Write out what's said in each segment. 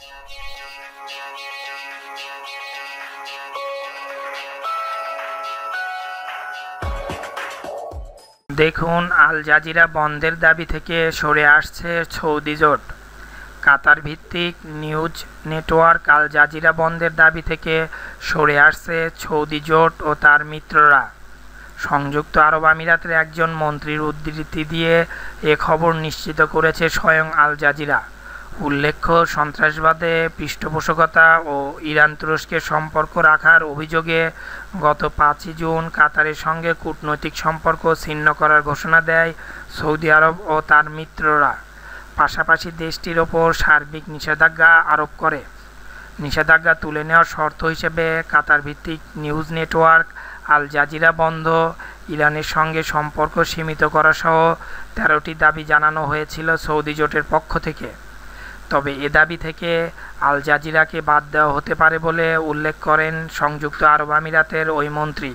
দেখুন Al Jazeera বন্ধের দাবি থেকে সরে আসছে সৌদি জোট কাতার ভিত্তিক নিউজ নেটওয়ার্ক আল জাজিরা বন্ধের দাবি থেকে সরে আসছে সৌদি জোট ও তার মিত্ররা সংযুক্ত আরব আমিরাতের একজন মন্ত্রীর উদ্ধৃতি দিয়ে এ খবর নিশ্চিত করেছে স্বয়ং আল জাজিরা উল্লেখ্য সন্ত্রাসবাদে পৃষ্ঠপোষকতা ও ইরান তুরস্কের সম্পর্ক রাখার অভিযোগে গত পাঁচই জুন কাতারের সঙ্গে কূটনৈতিক সম্পর্ক ছিন্ন করার ঘোষণা দেয় সৌদি আরব ও তার মিত্ররা পাশাপাশি দেশটির ওপর সার্বিক নিষেধাজ্ঞা আরোপ করে নিষেধাজ্ঞা তুলে নেওয়ার শর্ত হিসেবে কাতার ভিত্তিক নিউজ নেটওয়ার্ক আল জাজিরা বন্ধ ইরানের সঙ্গে সম্পর্ক সীমিত করাসহ তেরোটি দাবি জানানো হয়েছিল সৌদি জোটের পক্ষ থেকে তবে এ দাবি থেকে আল জাজিরাকে বাদ দেওয়া হতে পারে বলে উল্লেখ করেন সংযুক্ত আরব আমিরাতের ওই মন্ত্রী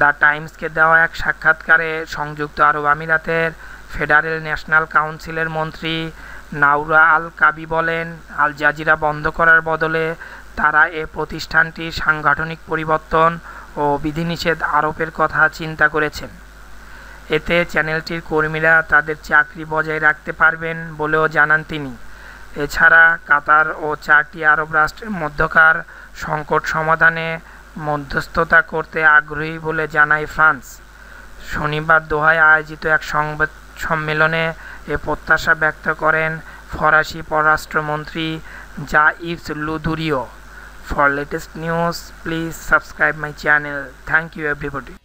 দ্য টাইমসকে দেওয়া এক সাক্ষাৎকারে সংযুক্ত আরব আমিরাতের ফেডারেল ন্যাশনাল কাউন্সিলের মন্ত্রী নাউরা আল কাবি বলেন আল জাজিরা বন্ধ করার বদলে তারা এ প্রতিষ্ঠানটি সাংগঠনিক পরিবর্তন ও বিধিনিষেধ আরোপের কথা চিন্তা করেছেন এতে চ্যানেলটির কর্মীরা তাদের চাকরি বজায় রাখতে পারবেন বলেও জানান তিনি এছাড়া কাতার ও চারটি আরব রাষ্ট্রের মধ্যকার সংকট সমাধানে মধ্যস্থতা করতে আগ্রহী বলে জানায় ফ্রান্স শনিবার দোহায় আয়োজিত এক সংবাদ সম্মেলনে এ প্রত্যাশা ব্যক্ত করেন ফরাসি পররাষ্ট্রমন্ত্রী Jean Yves Le Drian for latest news please subscribe my channel thank you everybody